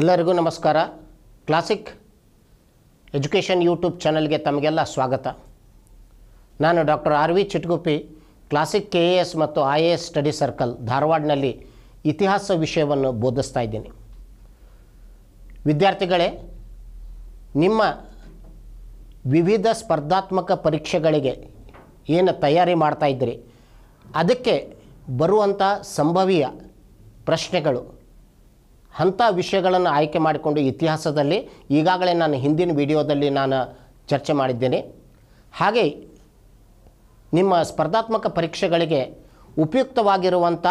ಎಲ್ಲರಿಗೂ ನಮಸ್ಕಾರ classic education YouTube ಚಾನಲ್ಗೆ ತಮಗೆಲ್ಲ ಸ್ವಾಗತ ನಾನು doctor R V Chitguppi Classic K A S ಮತ್ತು I A S study circle ಧಾರವಾಡನಲ್ಲಿ ಇತಿಹಾಸ ವಿಷಯವನ್ನು ಬೋಧಿಸ್ತಾ ಇದ್ದೀನಿ ವಿದ್ಯಾರ್ಥಿಗಳೇ ನಿಮ್ಮ ವಿವಿಧ ಸ್ಪರ್ಧಾತ್ಮಕ ಪರೀಕ್ಷೆಗಳಿಗೆ ಏನು ತಯಾರಿ ಮಾಡ್ತಾಯಿದ್ದೀರಿ ಅದಕ್ಕೆ ಬರುವಂಥ ಸಂಭವೀಯ ಪ್ರಶ್ನೆಗಳು ಅಂಥ ವಿಷಯಗಳನ್ನು ಆಯ್ಕೆ ಮಾಡಿಕೊಂಡು ಇತಿಹಾಸದಲ್ಲಿ ಈಗಾಗಲೇ ನಾನು ಹಿಂದಿನ ವಿಡಿಯೋದಲ್ಲಿ ನಾನು ಚರ್ಚೆ ಮಾಡಿದ್ದೇನೆ ಹಾಗೆ ನಿಮ್ಮ ಸ್ಪರ್ಧಾತ್ಮಕ ಪರೀಕ್ಷೆಗಳಿಗೆ ಉಪಯುಕ್ತವಾಗಿರುವಂಥ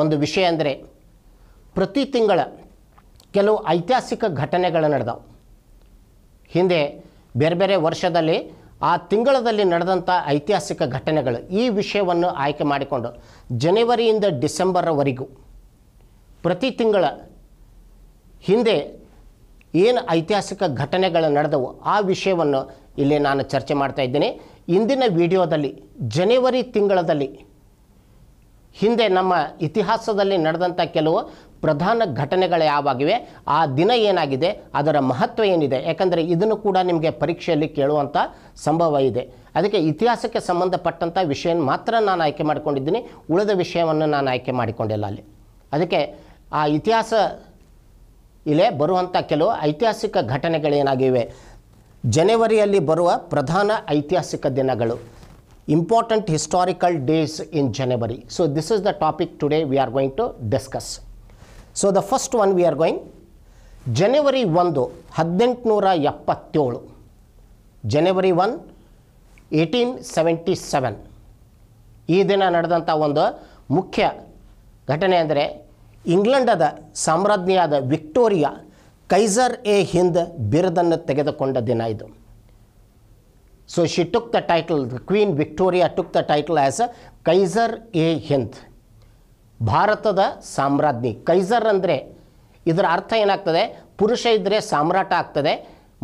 ಒಂದು ವಿಷಯ ಅಂದರೆ ಪ್ರತಿ ತಿಂಗಳ ಕೆಲವು ಐತಿಹಾಸಿಕ ಘಟನೆಗಳು ನಡೆದವು ಹಿಂದೆ ಬೇರೆ ಬೇರೆ ವರ್ಷದಲ್ಲಿ ಆ ತಿಂಗಳದಲ್ಲಿ ನಡೆದಂಥ ಐತಿಹಾಸಿಕ ಘಟನೆಗಳು ಈ ವಿಷಯವನ್ನು ಆಯ್ಕೆ ಮಾಡಿಕೊಂಡು ಜನವರಿಯಿಂದ ಡಿಸೆಂಬರ್ವರೆಗೂ ಪ್ರತಿ ತಿಂಗಳ ಹಿಂದೆ ಏನು ಐತಿಹಾಸಿಕ ಘಟನೆಗಳು ನಡೆದವು ಆ ವಿಷಯವನ್ನು ಇಲ್ಲಿ ನಾನು ಚರ್ಚೆ ಮಾಡ್ತಾ ಇದ್ದೇನೆ ಇಂದಿನ ವಿಡಿಯೋದಲ್ಲಿ ಜನವರಿ ತಿಂಗಳದಲ್ಲಿ ಹಿಂದೆ ನಮ್ಮ ಇತಿಹಾಸದಲ್ಲಿ ನಡೆದಂಥ ಕೆಲವು ಪ್ರಧಾನ ಘಟನೆಗಳು ಯಾವಾಗಿವೆ ಆ ದಿನ ಏನಾಗಿದೆ ಅದರ ಮಹತ್ವ ಏನಿದೆ ಯಾಕಂದರೆ ಇದನ್ನು ಕೂಡ ನಿಮಗೆ ಪರೀಕ್ಷೆಯಲ್ಲಿ ಕೇಳುವಂಥ ಸಂಭವ ಇದೆ ಅದಕ್ಕೆ ಇತಿಹಾಸಕ್ಕೆ ಸಂಬಂಧಪಟ್ಟಂಥ ವಿಷಯ ಮಾತ್ರ ನಾನು ಆಯ್ಕೆ ಮಾಡಿಕೊಂಡಿದ್ದೀನಿ ಉಳಿದ ವಿಷಯವನ್ನು ನಾನು ಆಯ್ಕೆ ಮಾಡಿಕೊಂಡಿಲ್ಲ ಅಲ್ಲಿ ಅದಕ್ಕೆ ಆ ಇತಿಹಾಸ ಇಲ್ಲೇ ಬರುವಂಥ ಕೆಲವು ಐತಿಹಾಸಿಕ ಘಟನೆಗಳೇನಾಗಿವೆ ಜನವರಿಯಲ್ಲಿ ಬರುವ ಪ್ರಧಾನ ಐತಿಹಾಸಿಕ ದಿನಗಳು important historical days in January so this is the topic today we are going to discuss so the first one we are going ಜನವರಿ ಒಂದು ಹದಿನೆಂಟುನೂರ ಎಪ್ಪತ್ತೇಳು January one eighteen seventy seven ಈ ದಿನ ನಡೆದಂಥ ಒಂದು ಮುಖ್ಯ ಘಟನೆ ಅಂದರೆ ಇಂಗ್ಲೆಂಡದ ಸಾಮ್ರಾಜ್ಞಿಯಾದ ವಿಕ್ಟೋರಿಯಾ ಕೈಸರ್ ಎ ಹಿಂದ್ ಬಿರುದನ್ನು ತೆಗೆದುಕೊಂಡ ದಿನ ಇದು so she took the title Queen Victoria took the title as a Kaiser e Hind ಭಾರತದ ಸಾಮ್ರಾಜ್ಞಿ ಕೈಸರ್ ಅಂದರೆ ಇದರ ಅರ್ಥ ಏನಾಗ್ತದೆ ಪುರುಷ ಇದ್ದರೆ ಸಾಮ್ರಾಟ ಆಗ್ತದೆ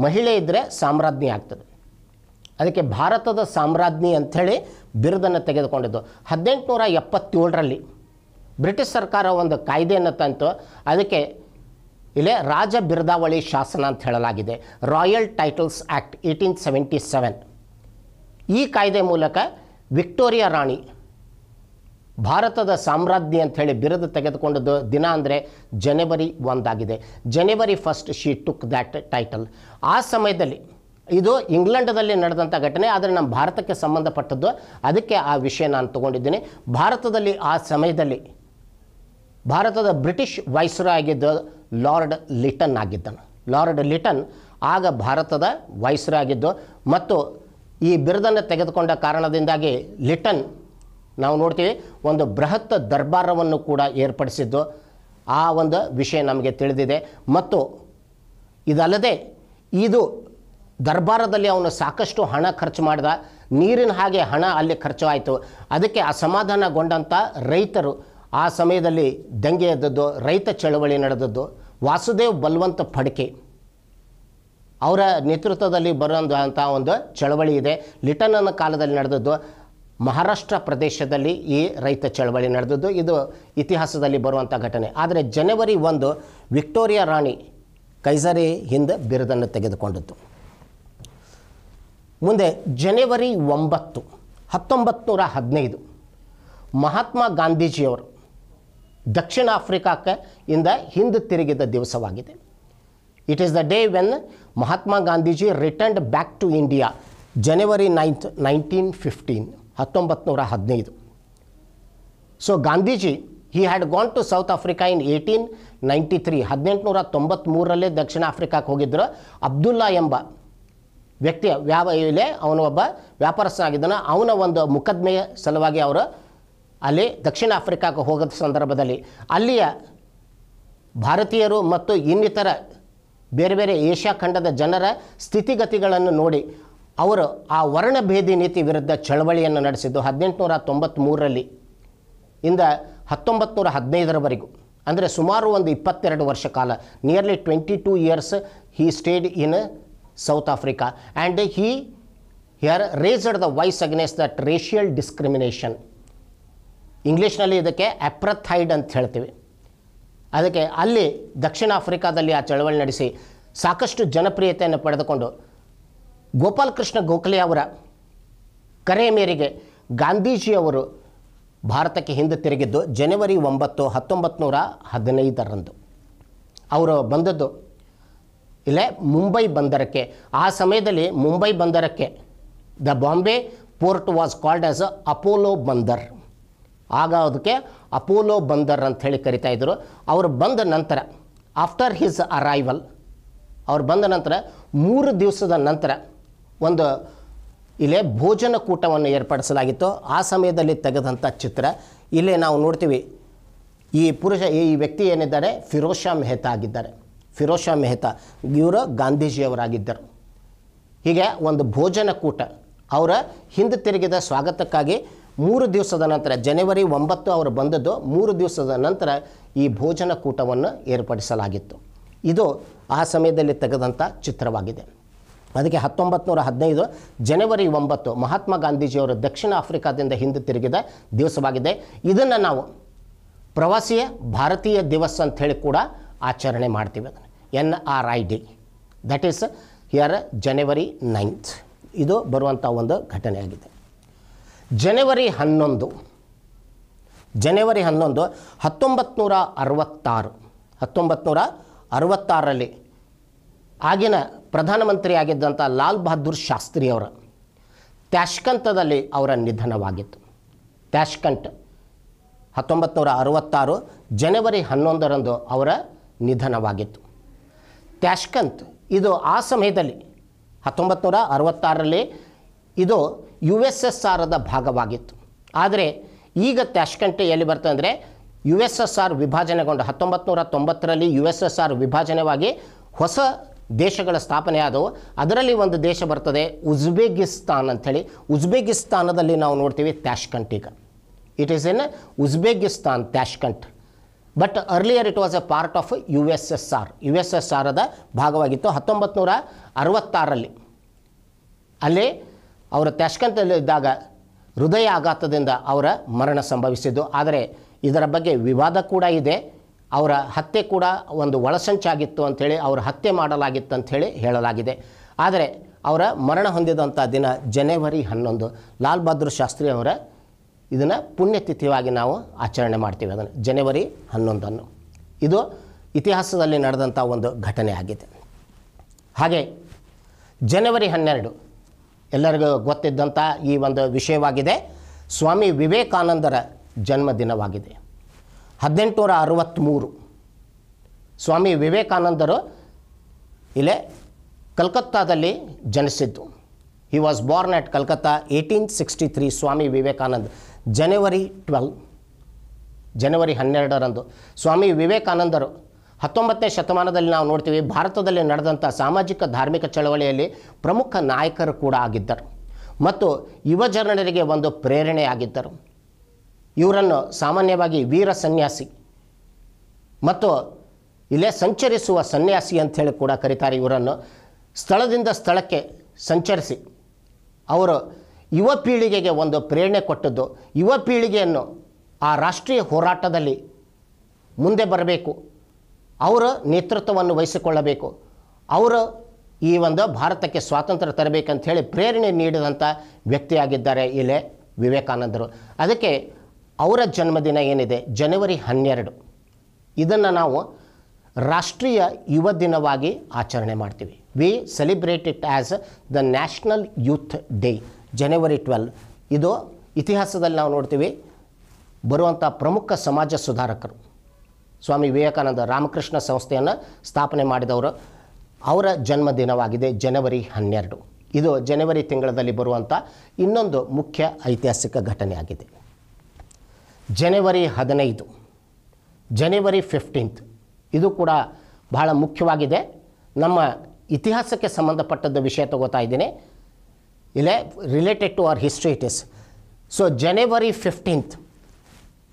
ಮಹಿಳೆ ಇದ್ದರೆ ಸಾಮ್ರಾಜ್ಞಿ ಆಗ್ತದೆ ಅದಕ್ಕೆ ಭಾರತದ ಸಾಮ್ರಾಜ್ಞಿ ಅಂಥೇಳಿ ಬಿರುದನ್ನು ತೆಗೆದುಕೊಂಡಿದ್ದು ಹದಿನೆಂಟುನೂರ ಎಪ್ಪತ್ತೇಳರಲ್ಲಿ ಬ್ರಿಟಿಷ್ ಸರ್ಕಾರ ಒಂದು ಕಾಯ್ದೆಯನ್ನು ತಂತು ಅದಕ್ಕೆ ಇಲ್ಲೇ ರಾಜ ಬಿರ್ದಾವಳಿ ಶಾಸನ ಅಂತ ಹೇಳಲಾಗಿದೆ royal titles act eighteen seventy seven ಈ ಕಾಯ್ದೆ ಮೂಲಕ ವಿಕ್ಟೋರಿಯಾ ರಾಣಿ ಭಾರತದ ಸಾಮ್ರಾಜ್ಞಿ ಅಂಥೇಳಿ ಬಿರುದು ತೆಗೆದುಕೊಂಡದ್ದು ದಿನ ಅಂದರೆ ಜನವರಿ ಒಂದಾಗಿದೆ January first she took that title ಆ ಸಮಯದಲ್ಲಿ ಇದು ಇಂಗ್ಲೆಂಡದಲ್ಲಿ ನಡೆದಂಥ ಘಟನೆ ಆದರೆ ನಮ್ಮ ಭಾರತಕ್ಕೆ ಸಂಬಂಧಪಟ್ಟದ್ದು ಅದಕ್ಕೆ ಆ ವಿಷಯ ನಾನು ತಗೊಂಡಿದ್ದೀನಿ ಭಾರತದಲ್ಲಿ ಆ ಸಮಯದಲ್ಲಿ ಭಾರತದ ಬ್ರಿಟಿಷ್ ವೈಸ್ರ ಆಗಿದ್ದ ಲಾರ್ಡ್ ಲಿಟನ್ ಆಗಿದ್ದನು ಲಾರ್ಡ್ ಲಿಟನ್ ಆಗ ಭಾರತದ ವೈಸ್ರ ಆಗಿದ್ದು ಮತ್ತು ಈ ಬಿರುದನ್ನು ತೆಗೆದುಕೊಂಡ ಕಾರಣದಿಂದಾಗಿ ಲಿಟನ್ ನಾವು ನೋಡ್ತೀವಿ ಒಂದು ಬೃಹತ್ ದರ್ಬಾರವನ್ನು ಕೂಡ ಏರ್ಪಡಿಸಿದ್ದು ಆ ಒಂದು ವಿಷಯ ನಮಗೆ ತಿಳಿದಿದೆ ಮತ್ತು ಇದಲ್ಲದೆ ಇದು ದರ್ಬಾರದಲ್ಲಿ ಅವನು ಸಾಕಷ್ಟು ಹಣ ಖರ್ಚು ಮಾಡಿದ ನೀರಿನ ಹಾಗೆ ಹಣ ಅಲ್ಲಿ ಖರ್ಚು ಆಯಿತು ಅದಕ್ಕೆ ಅಸಮಾಧಾನಗೊಂಡಂಥ ರೈತರು ಆ ಸಮಯದಲ್ಲಿ ದಂಗೆ ಎದ್ದದ್ದು ರೈತ ಚಳವಳಿ ನಡೆದದ್ದು ವಾಸುದೇವ್ ಬಲ್ವಂತ ಫಡ್ಕೆ ಅವರ ನೇತೃತ್ವದಲ್ಲಿ ಬರುವಂಥ ಒಂದು ಚಳವಳಿ ಇದೆ ಲಿಟನನ ಕಾಲದಲ್ಲಿ ನಡೆದದ್ದು ಮಹಾರಾಷ್ಟ್ರ ಪ್ರದೇಶದಲ್ಲಿ ಈ ರೈತ ಚಳವಳಿ ನಡೆದದ್ದು ಇದು ಇತಿಹಾಸದಲ್ಲಿ ಬರುವಂಥ ಘಟನೆ ಆದರೆ ಜನವರಿ ಒಂದು ವಿಕ್ಟೋರಿಯಾ ರಾಣಿ ಕೈಸರಿ ಹಿಂದೆ ಬಿರುದನ್ನು ತೆಗೆದುಕೊಂಡದ್ದು ಮುಂದೆ ಜನವರಿ ಒಂಬತ್ತು ಹತ್ತೊಂಬತ್ತು ನೂರ ಹದಿನೈದು ಮಹಾತ್ಮ ಗಾಂಧೀಜಿಯವರು ದಕ್ಷಿಣ ಆಫ್ರಿಕಾಕ್ಕೆ ಇಂದ ಹಿಂದೆ ತಿರುಗಿದ ದಿವಸವಾಗಿದೆ it is the day when Mahatma Gandhiji returned back to India January ninth nineteen fifteen ಹತ್ತೊಂಬತ್ತು ನೂರ ಹದಿನೈದು so Gandhiji he had gone to South Africa in eighteen ninety three ಹದಿನೆಂಟುನೂರ ತೊಂಬತ್ತ್ಮೂರಲ್ಲೇ ದಕ್ಷಿಣ ಆಫ್ರಿಕಾಕ್ಕೆ ಹೋಗಿದ್ದರು ಅಬ್ದುಲ್ಲಾ ಎಂಬ ವ್ಯಕ್ತಿಯ ವ್ಯಾವ ಅವನೊಬ್ಬ ಅವನು ವ್ಯಾಪಾರಸ್ಥನಾಗಿದ್ದಾನೆ ಅವನ ಒಂದು ಮುಕದ್ಮೆಯ ಸಲುವಾಗಿ ಅವರು ಅಲ್ಲಿ ದಕ್ಷಿಣ ಆಫ್ರಿಕಾಕ್ಕೆ ಹೋಗೋದ ಸಂದರ್ಭದಲ್ಲಿ ಅಲ್ಲಿಯ ಭಾರತೀಯರು ಮತ್ತು ಇನ್ನಿತರ ಬೇರೆ ಬೇರೆ ಏಷ್ಯಾ ಖಂಡದ ಜನರ ಸ್ಥಿತಿಗತಿಗಳನ್ನು ನೋಡಿ ಅವರು ಆ ವರ್ಣಭೇದಿ ನೀತಿ ವಿರುದ್ಧ ಚಳವಳಿಯನ್ನು ನಡೆಸಿದ್ದು ಹದಿನೆಂಟುನೂರ ತೊಂಬತ್ತ್ಮೂರರಲ್ಲಿ ಇಂದ ಹತ್ತೊಂಬತ್ತು ನೂರ ಹದಿನೈದರವರೆಗೂ ಅಂದರೆ ಸುಮಾರು ಒಂದು ಇಪ್ಪತ್ತೆರಡು ವರ್ಷ ಕಾಲ nearly twenty two years he stayed in South Africa and he here raised the voice against that racial discrimination ಇಂಗ್ಲೀಷ್ನಲ್ಲಿ ಇದಕ್ಕೆ ಅಪ್ರಥೈಡ್ ಅಂತ ಹೇಳ್ತೀವಿ ಅದಕ್ಕೆ ಅಲ್ಲಿ ದಕ್ಷಿಣ ಆಫ್ರಿಕಾದಲ್ಲಿ ಆ ಚಳವಳಿ ನಡೆಸಿ ಸಾಕಷ್ಟು ಜನಪ್ರಿಯತೆಯನ್ನು ಪಡೆದುಕೊಂಡು ಗೋಪಾಲಕೃಷ್ಣ ಗೋಖಲೆ ಅವರ ಕರೆ ಮೇರೆಗೆ ಗಾಂಧೀಜಿಯವರು ಭಾರತಕ್ಕೆ ಹಿಂದೆ ತಿರುಗಿದ್ದು ಜನವರಿ ಒಂಬತ್ತು ಹತ್ತೊಂಬತ್ತು ನೂರ ಹದಿನೈದರಂದು ಅವರು ಬಂದದ್ದು ಇಲ್ಲೇ ಮುಂಬೈ ಬಂದರಕ್ಕೆ ಆ ಸಮಯದಲ್ಲಿ ಮುಂಬೈ ಬಂದರಕ್ಕೆ the Bombay port was called as Apollo Bandar ಆಗ ಅದಕ್ಕೆ ಅಪೋಲೋ ಬಂದರ್ ಅಂತ ಹೇಳಿ ಕರಿತಾ ಇದ್ದರು ಅವರು ಬಂದ ನಂತರ ಆಫ್ಟರ್ ಹಿಸ್ ಅರೈವಲ್ ಅವ್ರು ಬಂದ ನಂತರ ಮೂರು ದಿವಸದ ನಂತರ ಒಂದು ಇಲ್ಲೇ ಕೂಟವನ್ನು ಏರ್ಪಡಿಸಲಾಗಿತ್ತು ಆ ಸಮಯದಲ್ಲಿ ತೆಗೆದಂಥ ಚಿತ್ರ ಇಲ್ಲೇ ನಾವು ನೋಡ್ತೀವಿ ಈ ಪುರುಷ ಈ ವ್ಯಕ್ತಿ ಏನಿದ್ದಾರೆ ಫಿರೋಜ್ ಶಾ ಮೆಹ್ತಾ ಆಗಿದ್ದಾರೆ ಫಿರೋಜ್ ಶಾ ಮೆಹ್ತಾ ಇವರು ಗಾಂಧೀಜಿಯವರಾಗಿದ್ದರು ಹೀಗೆ ಒಂದು ಭೋಜನ ಕೂಟ ಅವರ ಹಿಂದೆ ತಿರುಗಿದ ಸ್ವಾಗತಕ್ಕಾಗಿ ಮೂರು ದಿವಸದ ನಂತರ ಜನವರಿ ಒಂಬತ್ತು ಅವರು ಬಂದದ್ದು ಮೂರು ದಿವಸದ ನಂತರ ಈ ಭೋಜನ ಕೂಟವನ್ನು ಏರ್ಪಡಿಸಲಾಗಿತ್ತು ಇದು ಆ ಸಮಯದಲ್ಲಿ ತೆಗೆದಂಥ ಚಿತ್ರವಾಗಿದೆ ಅದಕ್ಕೆ ಹತ್ತೊಂಬತ್ತು ನೂರ ಹದಿನೈದು ಜನವರಿ ಒಂಬತ್ತು ಮಹಾತ್ಮ ಗಾಂಧೀಜಿಯವರು ದಕ್ಷಿಣ ಆಫ್ರಿಕಾದಿಂದ ಹಿಂದೆ ತಿರುಗಿದ ದಿವಸವಾಗಿದೆ ಇದನ್ನು ನಾವು ಪ್ರವಾಸಿಯ ಭಾರತೀಯ ದಿವಸ ಅಂಥೇಳಿ ಕೂಡ ಆಚರಣೆ ಮಾಡ್ತೀವಿ ಅದನ್ನು N R I D that is here January ninth ಇದು ಬರುವಂಥ ಒಂದು ಘಟನೆಯಾಗಿದೆ ಜನವರಿ ಹನ್ನೊಂದು ಜನವರಿ ಹನ್ನೊಂದು ಹತ್ತೊಂಬತ್ತು ನೂರ ಅರವತ್ತಾರು ಹತ್ತೊಂಬತ್ತು ನೂರ ಅರವತ್ತಾರರಲ್ಲಿ ಆಗಿನ ಪ್ರಧಾನಮಂತ್ರಿ ಆಗಿದ್ದಂಥ ಲಾಲ್ ಬಹದ್ದೂರ್ ಶಾಸ್ತ್ರಿಯವರ ತ್ಯಾಷ್ಕಂತದಲ್ಲಿ ಅವರ ನಿಧನವಾಗಿತ್ತು ತ್ಯಾಷ್ಕಂಟ್ ಹತ್ತೊಂಬತ್ತು ನೂರ ಅರವತ್ತಾರು ಜನವರಿ ಹನ್ನೊಂದರಂದು ಅವರ ನಿಧನವಾಗಿತ್ತು ತ್ಯಾಷ್ಕಂತ್ ಇದು ಆ ಸಮಯದಲ್ಲಿ ಹತ್ತೊಂಬತ್ತು ನೂರ ಅರವತ್ತಾರರಲ್ಲಿ ಇದು ಯು ಎಸ್ ಎಸ್ ಆರದ ಭಾಗವಾಗಿತ್ತು ಆದರೆ ಈಗ ತಾಷ್ಕಂಟೆ ಎಲ್ಲಿ ಬರ್ತದೆ ಅಂದರೆ ಯು ಎಸ್ ಎಸ್ ಆರ್ ವಿಭಾಜನೆಗೊಂಡು ಹತ್ತೊಂಬತ್ತು ನೂರ ತೊಂಬತ್ತರಲ್ಲಿ ಯು ಎಸ್ ಎಸ್ ಆರ್ ವಿಭಾಜನೆವಾಗಿ ಹೊಸ ದೇಶಗಳ ಸ್ಥಾಪನೆ ಆದವು ಅದರಲ್ಲಿ ಒಂದು ದೇಶ ಬರ್ತದೆ ಉಜ್ಬೇಕಿಸ್ತಾನ್ ಅಂಥೇಳಿ ಉಜ್ಬೇಕಿಸ್ತಾನದಲ್ಲಿ ನಾವು ನೋಡ್ತೀವಿ Tashkent it is in Uzbekistan Tashkent but earlier it was a part of U S S R U S S ಆರದ ಭಾಗವಾಗಿತ್ತು ಹತ್ತೊಂಬತ್ತು ನೂರ ಅರವತ್ತಾರಲ್ಲಿ ಅಲ್ಲಿ ಅವರ ತಷ್ಕಂತಲ್ಲಿದ್ದಾಗ ಹೃದಯ ಆಘಾತದಿಂದ ಅವರ ಮರಣ ಸಂಭವಿಸಿದ್ದು ಆದರೆ ಇದರ ಬಗ್ಗೆ ವಿವಾದ ಕೂಡ ಇದೆ ಅವರ ಹತ್ಯೆ ಕೂಡ ಒಂದು ಒಳಸಂಚಾಗಿತ್ತು ಅಂಥೇಳಿ ಅವರ ಹತ್ಯೆ ಮಾಡಲಾಗಿತ್ತು ಅಂಥೇಳಿ ಹೇಳಲಾಗಿದೆ ಆದರೆ ಅವರ ಮರಣ ಹೊಂದಿದಂಥ ದಿನ ಜನವರಿ ಹನ್ನೊಂದು ಲಾಲ್ ಬಹದ್ದೂರ್ ಶಾಸ್ತ್ರಿ ಅವರ ಇದನ್ನು ಪುಣ್ಯತಿಥಿಯಾಗಿ ನಾವು ಆಚರಣೆ ಮಾಡ್ತೀವಿ ಅದನ್ನು ಜನವರಿ ಹನ್ನೊಂದನ್ನು ಇದು ಇತಿಹಾಸದಲ್ಲಿ ನಡೆದಂಥ ಒಂದು ಘಟನೆ ಆಗಿದೆ ಹಾಗೆ ಜನವರಿ ಹನ್ನೆರಡು ಎಲ್ಲರಿಗೂ ಗೊತ್ತಿದ್ದಂಥ ಈ ಒಂದು ವಿಷಯವಾಗಿದೆ ಸ್ವಾಮಿ ವಿವೇಕಾನಂದರ ಜನ್ಮದಿನವಾಗಿದೆ ಹದಿನೆಂಟುನೂರ ಅರವತ್ತ್ಮೂರು ಸ್ವಾಮಿ ವಿವೇಕಾನಂದರು ಇಲ್ಲೇ ಕಲ್ಕತ್ತಾದಲ್ಲಿ ಜನಿಸಿದ್ದು he was born at Calcutta eighteen sixty three Swami Vivekanand January twelve ಜನವರಿ ಹನ್ನೆರಡರಂದು ಸ್ವಾಮಿ ವಿವೇಕಾನಂದರು ಹತ್ತೊಂಬತ್ತನೇ ಶತಮಾನದಲ್ಲಿ ನಾವು ನೋಡ್ತೀವಿ ಭಾರತದಲ್ಲಿ ನಡೆದಂಥ ಸಾಮಾಜಿಕ ಧಾರ್ಮಿಕ ಚಳವಳಿಯಲ್ಲಿ ಪ್ರಮುಖ ನಾಯಕರು ಕೂಡ ಆಗಿದ್ದರು ಮತ್ತು ಯುವಜನರಿಗೆ ಒಂದು ಪ್ರೇರಣೆಯಾಗಿದ್ದರು ಇವರನ್ನು ಸಾಮಾನ್ಯವಾಗಿ ವೀರ ಸನ್ಯಾಸಿ ಮತ್ತು ಇಲ್ಲೇ ಸಂಚರಿಸುವ ಸನ್ಯಾಸಿ ಅಂಥೇಳಿ ಕೂಡ ಕರೀತಾರೆ ಇವರನ್ನು ಸ್ಥಳದಿಂದ ಸ್ಥಳಕ್ಕೆ ಸಂಚರಿಸಿ ಅವರು ಯುವ ಪೀಳಿಗೆಗೆ ಒಂದು ಪ್ರೇರಣೆ ಕೊಟ್ಟದ್ದು ಯುವ ಪೀಳಿಗೆಯನ್ನು ಆ ರಾಷ್ಟ್ರೀಯ ಹೋರಾಟದಲ್ಲಿ ಮುಂದೆ ಬರಬೇಕು ಅವರ ನೇತೃತ್ವವನ್ನು ವಹಿಸಿಕೊಳ್ಳಬೇಕು ಅವರು ಈ ಒಂದು ಭಾರತಕ್ಕೆ ಸ್ವಾತಂತ್ರ್ಯ ತರಬೇಕಂತ ಹೇಳಿ ಪ್ರೇರಣೆ ನೀಡಿದಂಥ ವ್ಯಕ್ತಿಯಾಗಿದ್ದಾರೆ ಇಲ್ಲೇ ವಿವೇಕಾನಂದರು ಅದಕ್ಕೆ ಅವರ ಜನ್ಮದಿನ ಏನಿದೆ ಜನವರಿ ಹನ್ನೆರಡು ಇದನ್ನು ನಾವು ರಾಷ್ಟ್ರೀಯ ಯುವ ದಿನವಾಗಿ ಆಚರಣೆ ಮಾಡ್ತೀವಿ we celebrate it as the national youth day January twelve ಇದು ಇತಿಹಾಸದಲ್ಲಿ ನಾವು ನೋಡ್ತೀವಿ ಬರುವಂಥ ಪ್ರಮುಖ ಸಮಾಜ ಸುಧಾರಕರು ಸ್ವಾಮಿ ವಿವೇಕಾನಂದ ರಾಮಕೃಷ್ಣ ಸಂಸ್ಥೆಯನ್ನು ಸ್ಥಾಪನೆ ಮಾಡಿದವರು ಅವರ ಜನ್ಮದಿನವಾಗಿದೆ ಜನವರಿ ಹನ್ನೆರಡು ಇದು ಜನವರಿ ತಿಂಗಳಲ್ಲಿ ಬರುವಂಥ ಇನ್ನೊಂದು ಮುಖ್ಯ ಐತಿಹಾಸಿಕ ಘಟನೆ ಆಗಿದೆ ಜನವರಿ ಹದಿನೈದು ಜನವರಿ ಫಿಫ್ಟೀನ್ತ್ ಇದು ಕೂಡ ಬಹಳ ಮುಖ್ಯವಾಗಿದೆ ನಮ್ಮ ಇತಿಹಾಸಕ್ಕೆ ಸಂಬಂಧಪಟ್ಟದ್ದು ವಿಷಯ ತಗೋತಾ ಇದ್ದೀನಿ ಇಲ್ಲೇ related to our history it is so January fifteenth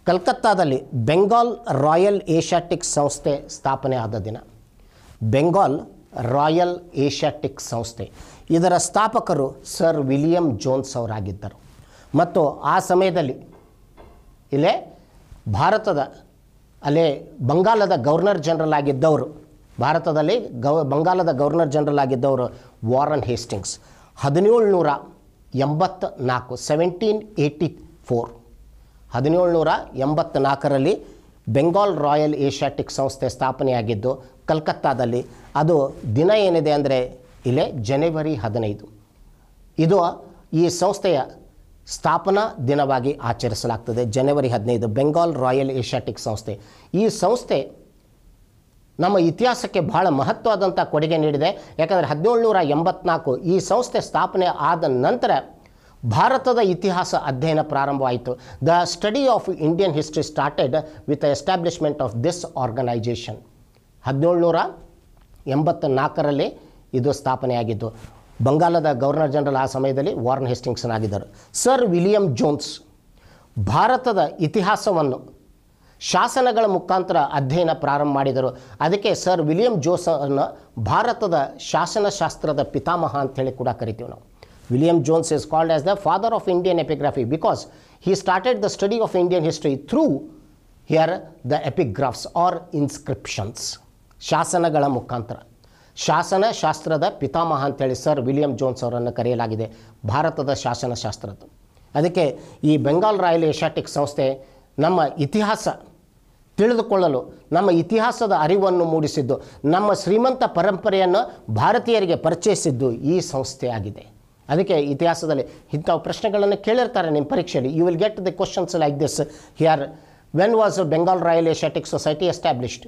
ಕಲ್ಕತ್ತಾದಲ್ಲಿ ಬೆಂಗಾಲ್ ರಾಯಲ್ ಏಷ್ಯಾಟಿಕ್ ಸಂಸ್ಥೆ ಸ್ಥಾಪನೆ ಆದ ದಿನ ಬೆಂಗಾಲ್ ರಾಯಲ್ ಏಷ್ಯಾಟಿಕ್ ಸಂಸ್ಥೆ ಇದರ ಸ್ಥಾಪಕರು ಸರ್ ವಿಲಿಯಂ ಜೋನ್ಸ್ ಅವರಾಗಿದ್ದರು ಮತ್ತು ಆ ಸಮಯದಲ್ಲಿ ಇಲ್ಲೇ ಭಾರತದ ಅಲ್ಲೇ ಬಂಗಾಲದ ಗವರ್ನರ್ ಜನರಲ್ ಆಗಿದ್ದವರು ಭಾರತದಲ್ಲಿ ಗವ ಬಂಗಾಲದ ಗವರ್ನರ್ ಜನರಲ್ ಆಗಿದ್ದವರು ವಾರನ್ ಹೇಸ್ಟಿಂಗ್ಸ್ ಹದಿನೇಳು ನೂರ ಎಂಬತ್ತ ನಾಲ್ಕು ಸೆವೆಂಟೀನ್ ಏಯ್ಟಿ ಫೋರ್ ಹದಿನೇಳುನೂರ ಎಂಬತ್ನಾಲ್ಕರಲ್ಲಿ ಬೆಂಗಾಲ್ ರಾಯಲ್ ಏಷ್ಯಾಟಿಕ್ ಸಂಸ್ಥೆ ಸ್ಥಾಪನೆಯಾಗಿದ್ದು ಕಲ್ಕತ್ತಾದಲ್ಲಿ ಅದು ದಿನ ಏನಿದೆ ಅಂದರೆ ಇಲ್ಲೇ ಜನವರಿ ಹದಿನೈದು ಇದು ಈ ಸಂಸ್ಥೆಯ ಸ್ಥಾಪನಾ ದಿನವಾಗಿ ಆಚರಿಸಲಾಗ್ತದೆ ಜನವರಿ ಹದಿನೈದು ಬೆಂಗಾಲ್ ರಾಯಲ್ ಏಷ್ಯಾಟಿಕ್ ಸಂಸ್ಥೆ ಈ ಸಂಸ್ಥೆ ನಮ್ಮ ಇತಿಹಾಸಕ್ಕೆ ಬಹಳ ಮಹತ್ವದಂಥ ಕೊಡುಗೆ ನೀಡಿದೆ ಯಾಕಂದರೆ ಹದಿನೇಳು ನೂರ ಎಂಬತ್ನಾಲ್ಕು ಈ ಸಂಸ್ಥೆ ಸ್ಥಾಪನೆ ಆದ ನಂತರ ಭಾರತದ ಇತಿಹಾಸ ಅಧ್ಯಯನ ಪ್ರಾರಂಭವಾಯಿತು the study of Indian history started with establishment of this organisation ಹದಿನೇಳುನೂರ ಎಂಬತ್ತ ನಾಲ್ಕರಲ್ಲಿ ಇದು ಸ್ಥಾಪನೆಯಾಗಿದ್ದು ಬಂಗಾಲದ ಗವರ್ನರ್ ಜನರಲ್ ಆ ಸಮಯದಲ್ಲಿ ವಾರ್ನ್ ಹೆಸ್ಟಿಂಗ್ಸನ್ ಆಗಿದ್ದರು ಸರ್ ವಿಲಿಯಂ ಜೋನ್ಸ್ ಭಾರತದ ಇತಿಹಾಸವನ್ನು ಶಾಸನಗಳ ಮುಖಾಂತರ ಅಧ್ಯಯನ ಪ್ರಾರಂಭ ಮಾಡಿದರು ಅದಕ್ಕೆ ಸರ್ ವಿಲಿಯಂ ಜೋಸನ್ನು ಭಾರತದ ಶಾಸನಶಾಸ್ತ್ರದ ಪಿತಾಮಹ ಅಂಥೇಳಿ ಕೂಡ ಕರಿತೀವಿ ನಾವು William Jones is called as the father of Indian epigraphy because he started the study of Indian history through here the epigraphs or inscriptions ಶಾಸನಗಳ ಮುಖಾಂತರ ಶಾಸನ ಶಾಸ್ತ್ರದ ಪಿತಾಮಹ ಅಂತೇಳಿ ಸರ್ ವಿಲಿಯಂ ಜೋನ್ಸ್ ಅವರನ್ನು ಕರೆಯಲಾಗಿದೆ ಭಾರತದ ಶಾಸನಶಾಸ್ತ್ರದ್ದು ಅದಕ್ಕೆ ಈ ಬೆಂಗಾಲ್ ರಾಯಲ್ ಏಷ್ಯಾಟಿಕ್ ಸಂಸ್ಥೆ ನಮ್ಮ ಇತಿಹಾಸ ತಿಳಿದುಕೊಳ್ಳಲು ನಮ್ಮ ಇತಿಹಾಸದ ಅರಿವನ್ನು ಮೂಡಿಸಿದ್ದು ನಮ್ಮ ಶ್ರೀಮಂತ ಪರಂಪರೆಯನ್ನು ಭಾರತೀಯರಿಗೆ ಪರಿಚಯಿಸಿದ್ದು ಈ ಸಂಸ್ಥೆಯಾಗಿದೆ ಅದಕ್ಕೆ ಇತಿಹಾಸದಲ್ಲಿ ಇಂಥವು ಪ್ರಶ್ನೆಗಳನ್ನು ಕೇಳಿರ್ತಾರೆ ನಿಮ್ಮ ಪರೀಕ್ಷೆಯಲ್ಲಿ you will get the questions like this here when was Bengal royal Asiatic society established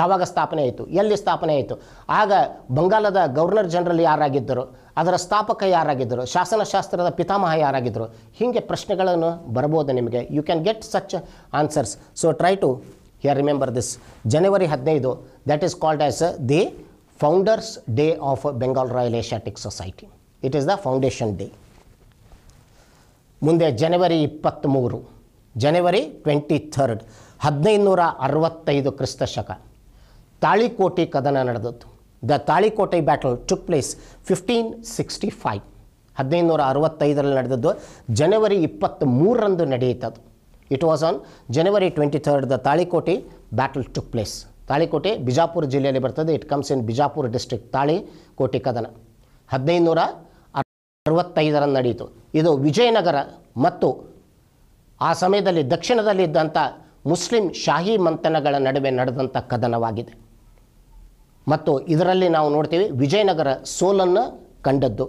ಯಾವಾಗ ಸ್ಥಾಪನೆ ಆಯಿತು ಎಲ್ಲಿ ಸ್ಥಾಪನೆ ಆಯಿತು ಆಗ ಬಂಗಾಲದ ಗವರ್ನರ್ ಜನರಲ್ ಯಾರಾಗಿದ್ದರು ಅದರ ಸ್ಥಾಪಕ ಯಾರಾಗಿದ್ದರು ಶಾಸನಶಾಸ್ತ್ರದ ಪಿತಾಮಹ ಯಾರಾಗಿದ್ದರು ಹೀಗೆ ಪ್ರಶ್ನೆಗಳನ್ನು ಬರ್ಬೋದು ನಿಮಗೆ you can get such answers so try to hear remember this January ಹದಿನೈದು that is called as the founders day of Bengal royal Asiatic society it is the foundation day ಮುಂದೆ ಜನವರಿ ಇಪ್ಪತ್ತ್ಮೂರು ಜನವರಿ ಟ್ವೆಂಟಿ ಥರ್ಡ್ ಹದಿನೈದುನೂರ ಅರವತ್ತೈದು ಕ್ರಿಸ್ತ ಶಕ ತಾಳಿಕೋಟೆ ಕದನ ನಡೆದದ್ದು the Talikote battle took place fifteen sixty five ಹದಿನೈದುನೂರ ಅರವತ್ತೈದರಲ್ಲಿ ನಡೆದದ್ದು ಜನವರಿ ಇಪ್ಪತ್ತ್ಮೂರರಂದು ನಡೆಯುತ್ತದ್ದು it was on January twenty third the Talikote battle took place Talikote Bijapur ಜಿಲ್ಲೆಯಲ್ಲಿ ಬರ್ತದೆ it comes in Bijapur district ತಾಳಿಕೋಟೆ ಕದನ ಹದಿನೈದುನೂರ ಅರವತ್ತೈದರಲ್ಲಿ ನಡೆಯಿತು ಇದು ವಿಜಯನಗರ ಮತ್ತು ಆ ಸಮಯದಲ್ಲಿ ದಕ್ಷಿಣದಲ್ಲಿದ್ದಂಥ ಮುಸ್ಲಿಂ ಶಾಹಿ ಮಂಥನಗಳ ನಡುವೆ ನಡೆದಂಥ ಕದನವಾಗಿದೆ ಮತ್ತು ಇದರಲ್ಲಿ ನಾವು ನೋಡ್ತೀವಿ ವಿಜಯನಗರ ಸೋಲನ್ನು ಕಂಡದ್ದು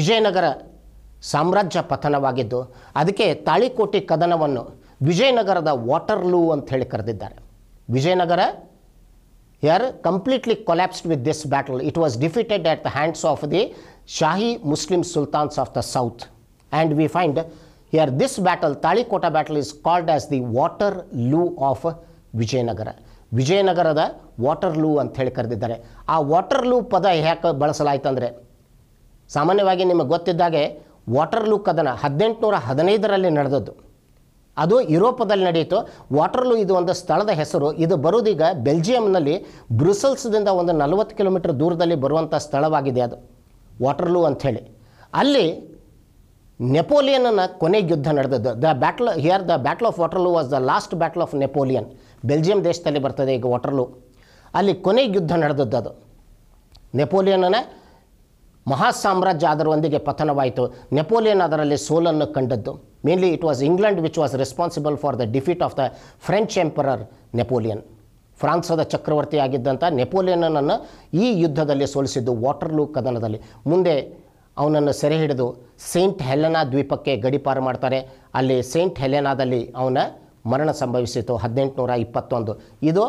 ವಿಜಯನಗರ ಸಾಮ್ರಾಜ್ಯ ಪತನವಾಗಿದ್ದು ಅದಕ್ಕೆ ತಾಳಿಕೋಟಿ ಕದನವನ್ನು ವಿಜಯನಗರದ ವಾಟರ್ಲೂ ಅಂತ ಹೇಳಿ ಕರೆದಿದ್ದಾರೆ ವಿಜಯನಗರ ಯಾರು completely collapsed with this battle it was defeated at the hands of the Shahi Muslim Sultans of the South. And we find here this battle, Talikota battle, is called as the Waterloo of Vijayanagara ವಿಜಯನಗರದ Waterloo ಅಂತ ಹೇಳಿ ಕರೆದಿದ್ದಾರೆ ಆ Waterloo ಪದ ಯಾಕೆ ಬಳಸಲಾಯಿತು ಸಾಮಾನ್ಯವಾಗಿ ನಿಮಗೆ ಗೊತ್ತಿದ್ದಾಗೆ ವಾಟರ್ಲೂ ಕದನ ಹದಿನೆಂಟುನೂರ ಹದಿನೈದರಲ್ಲಿ ನಡೆದದ್ದು ಅದು ಯುರೋಪದಲ್ಲಿ ನಡೆಯಿತು ವಾಟರ್ಲೂ ಇದು ಒಂದು ಸ್ಥಳದ ಹೆಸರು ಇದು ಬರೋದೀಗ ಬೆಲ್ಜಿಯಂನಲ್ಲಿ ಬ್ರುಸೆಲ್ಸ್ದಿಂದ ಒಂದು ನಲವತ್ತು ಕಿಲೋಮೀಟರ್ ದೂರದಲ್ಲಿ ಬರುವಂಥ ಸ್ಥಳವಾಗಿದೆ ಅದು ವಾಟರ್ಲೂ ಅಂಥೇಳಿ ಅಲ್ಲಿ ನೆಪೋಲಿಯನ್ನ ಕೊನೆ ಯುದ್ಧ ನಡೆದದ್ದು the battle here the battle of Waterloo was the last battle of Napoleon Belgium ದೇಶದಲ್ಲಿ ಬರ್ತದೆ ಈಗ ವಾಟರ್ಲೂ ಅಲ್ಲಿ ಕೊನೆ ಯುದ್ಧ ನಡೆದದ್ದು ಅದು ನೆಪೋಲಿಯನ್ನ ಮಹಾ ಸಾಮ್ರಾಜ್ಯ ಅದರೊಂದಿಗೆ ಪತನವಾಯಿತು ನೆಪೋಲಿಯನ್ ಅದರಲ್ಲಿ ಸೋಲನ್ನು ಕಂಡದ್ದು mainly it was England which was responsible for the defeat of the French emperor Napoleon ಫ್ರಾನ್ಸದ ಚಕ್ರವರ್ತಿಯಾಗಿದ್ದಂಥ ನೆಪೋಲಿಯನನ್ನು ಈ ಯುದ್ಧದಲ್ಲಿ ಸೋಲಿಸಿದ್ದು ವಾಟರ್ಲೂ ಕದನದಲ್ಲಿ ಮುಂದೆ ಅವನನ್ನು ಸೆರೆ ಹಿಡಿದು ಸೇಂಟ್ ಹೆಲೆನಾ ದ್ವೀಪಕ್ಕೆ ಗಡಿಪಾರು ಮಾಡ್ತಾರೆ ಅಲ್ಲಿ ಸೇಂಟ್ ಹೆಲೆನಾದಲ್ಲಿ ಅವನ ಮರಣ ಸಂಭವಿಸಿತು ಹದಿನೆಂಟುನೂರ ಇಪ್ಪತ್ತೊಂದು ಇದು